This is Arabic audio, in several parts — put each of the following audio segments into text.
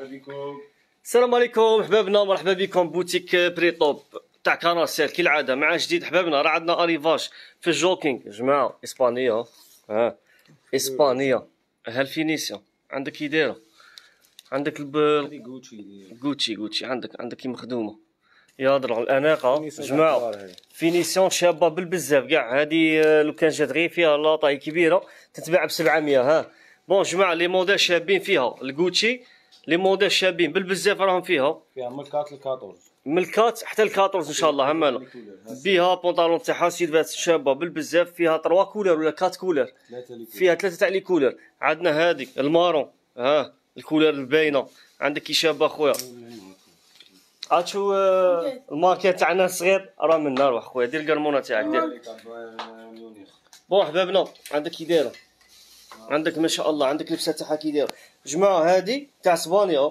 بكم السلام عليكم حبابنا مرحبا بكم بوتيك آه، بري توب تاع كي العاده مع جديد حبابنا راه عندنا اريفاج في الجوكينغ جماعه اسبانيه ها اسبانيه هالفينيسيون عندك كي دايره عندك الب... غوتشي غوتشي عندك عندك كي مخدومه يهضر على الاناقه جماعه فينيسيون شابه بالبزاف كاع هذه آه، لو كان جات غير فيها لاطاي كبيره تتباع ب 700 ها بون جماعه لي موديل شابين فيها الغوتشي لي موديل شابين بالبزاف راهم فيها فيها ملكات الكاتورز ملكات حتي الكاتورز ان شاء الله عمالة بيها بونطالون تاعها سيلفات شابه بالبزاف فيها تروا كولر ولا كات كولر فيها 3 تاع لي كولر عندنا هذيك المارون ها الكولر الباينه عندك كي شابه خويا عاد شو آه، الماركه تاعنا صغير راه من روح خويا دير الكرمونه تاعك دير بون حبابنا عندك كي دايره عندك ما شاء الله عندك لبسه تاعها كي داير جماعه هادي تاع اسبانيا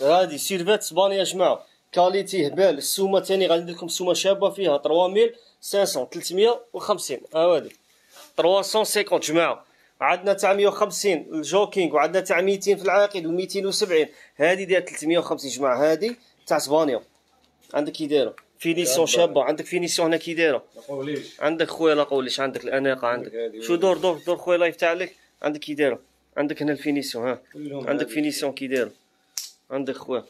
هادي سيرفات اسبانيا جماعه كاليتي هبال السومه ثاني غادي ندير لكم سومه شابه فيها 3500 350 ها هادي 350 جماعه عندنا تاع 150 الجوكينغ وعندنا تاع 200 في العاقد و270 هادي دايره 350 جماعه هادي تاع اسبانيا عندك كي دايره فينيسيون شابه عندك فينيسيون هنا كي دايره عندك خويا لا قوليش عندك الاناقه عندك شو دور دور دور خويا لايف تاعك عندك كي دايره عندك هنا الفينيسيون ها عندك فينيسيون كي دايره عندك خويا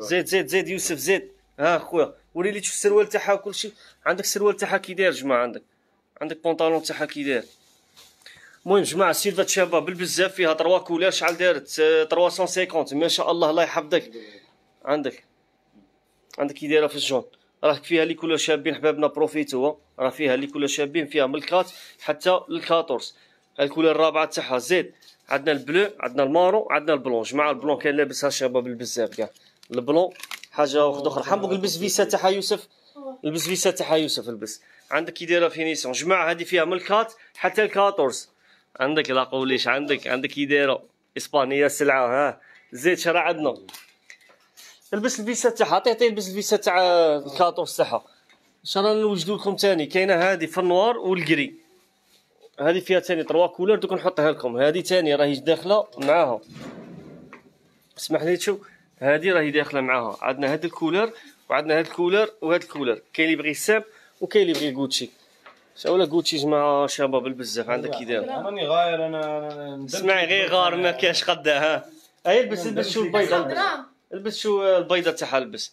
زيد زيد زيد يوسف زيد ها خويا وري لي تشوف السروال تاعها وكلشي عندك السروال تاعها كي داير جماعه عندك عندك بونطالون تاعها كي داير المهم جماعه سيلفا تشابا بالبزاف فيها تروا كولار شحال دارت 350 آه، ما شاء الله الله يحفظك عندك عندك كي دايره في الجون راه فيها لي كولور شابين حبابنا بروفيتو راه فيها لي كولور شابين فيها من الكات حتى ل 14 الكولور الرابعه تاعها زيد عندنا البلو عندنا المارو عندنا البلونج مع البلون كان لابسها الشباب البزاف كاع البلون حاجه واحده اخرى حمبوك لبس فيسا تاعها يوسف لبس فيسا تاعها يوسف البس عندك كي دايره فينيسيون جماعه هذه فيها من الكات حتى الكاتورس عندك لا قوليش عندك عندك كي دايره اسبانيه السلعه ها زيد شرا عندنا البس الفيسا تاعها عطيه عطيه البس الفيسا تاع الكاتورس تاعها ان شاء الله نوجدو لكم ثاني كاينه هذه في النوار والكري هذه فيها ثاني تروا كولور دوك نحطها لكم هذه ثاني راهي داخله معاها اسمح لي تشوف هذه راهي داخله معاها عندنا هذا الكولور وعندنا هذا الكولور وهذا الكولور كاين اللي يبغي ساب وكاين اللي يبغي غوتشي ولا كوتشي جماعه شباب بزاف عندك كي داير راني غاير انا اسمعي غير غار ما كاش قدها ها البس البس شو البيضه البس شو البيضه تاعها البس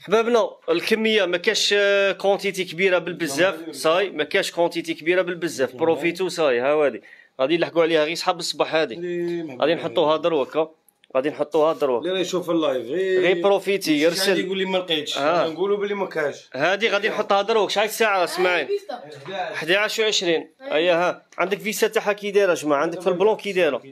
حبابنا الكميه ما كاش كونتيتي كبيره بالبزاف صاي ما كاش كونتيتي كبيره بالبزاف بروفيتو صاي ها هادي غادي نلحقوا عليها غير صحاب الصباح هادي غادي نحطوها دروك غادي نحطوها دروك اللي يشوف اللايف غير غير بروفيتي يرسل يقول لي ما لقيتش آه. نقولوا بلي ما كاش هادي غادي نحطها دروك شحال الساعه اسمعي 11 و 20 ايا ها عندك فيسا تاعها كي دايره جماعه عندك في البلون كي دايره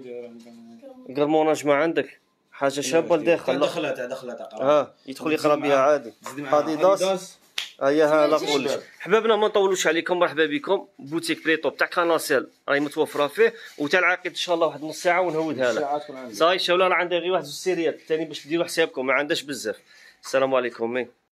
كرمونا جماعه عندك حاجه إيه، شابه إيه، لداخل دخلتها دخلتها اه يدخل يقرا بها عادي هادي داس هيا ها لا قول حبابنا ما نطولوش عليكم مرحبا بكم بوتيك بريتو تاع كاناسيل راهي متوفره فيه وتاع العقيد ان شاء الله واحد نص ساعه ونهودها لك صاي شاولا راه عندي غير واحد زوج سيريات ثاني باش ديروا حسابكم ما عندهاش بزاف السلام عليكم مين